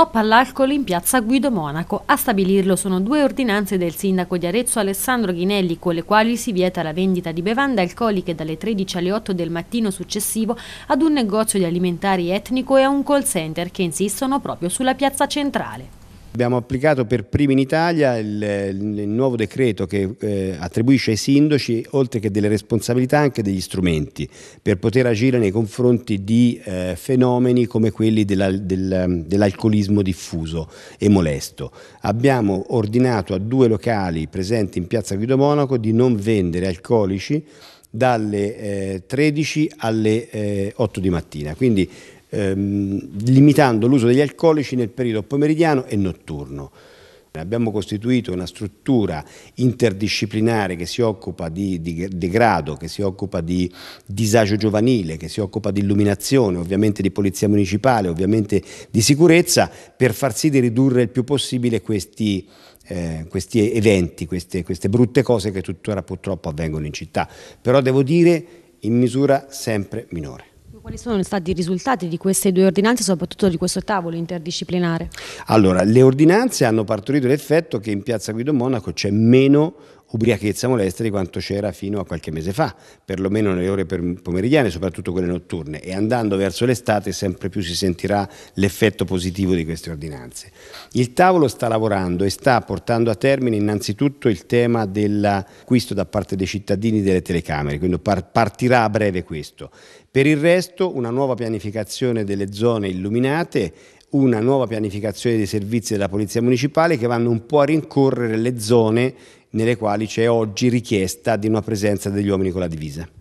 Stop all'alcol in piazza Guido Monaco. A stabilirlo sono due ordinanze del sindaco di Arezzo Alessandro Ghinelli con le quali si vieta la vendita di bevande alcoliche dalle 13 alle 8 del mattino successivo ad un negozio di alimentari etnico e a un call center che insistono proprio sulla piazza centrale. Abbiamo applicato per primi in Italia il, il nuovo decreto che eh, attribuisce ai sindaci, oltre che delle responsabilità, anche degli strumenti per poter agire nei confronti di eh, fenomeni come quelli dell'alcolismo diffuso e molesto. Abbiamo ordinato a due locali presenti in piazza Guido Monaco di non vendere alcolici dalle eh, 13 alle eh, 8 di mattina. Quindi ehm, limitando l'uso degli alcolici nel periodo pomeridiano e notturno. Abbiamo costituito una struttura interdisciplinare che si occupa di, degrado, che si occupa di disagio giovanile, che si occupa di illuminazione, ovviamente di polizia municipale, ovviamente di sicurezza, per far sì di ridurre il più possibile questi, eh, questi eventi, queste, queste brutte cose che tuttora purtroppo avvengono in città. Però devo dire in misura sempre minore. Quali sono stati i risultati di queste due ordinanze, soprattutto di questo tavolo interdisciplinare? Allora, le ordinanze hanno partorito l'effetto che in piazza Guido Monaco c'è meno ubriachezza molesta di quanto c'era fino a qualche mese fa, perlomeno nelle ore pomeridiane, soprattutto quelle notturne, e andando verso l'estate sempre più si sentirà l'effetto positivo di queste ordinanze. Il tavolo sta lavorando e sta portando a termine innanzitutto il tema dell'acquisto da parte dei cittadini delle telecamere, quindi partirà a breve questo. Per il resto una nuova pianificazione delle zone illuminate una nuova pianificazione dei servizi della Polizia Municipale che vanno un po' a rincorrere le zone nelle quali c'è oggi richiesta di una presenza degli uomini con la divisa.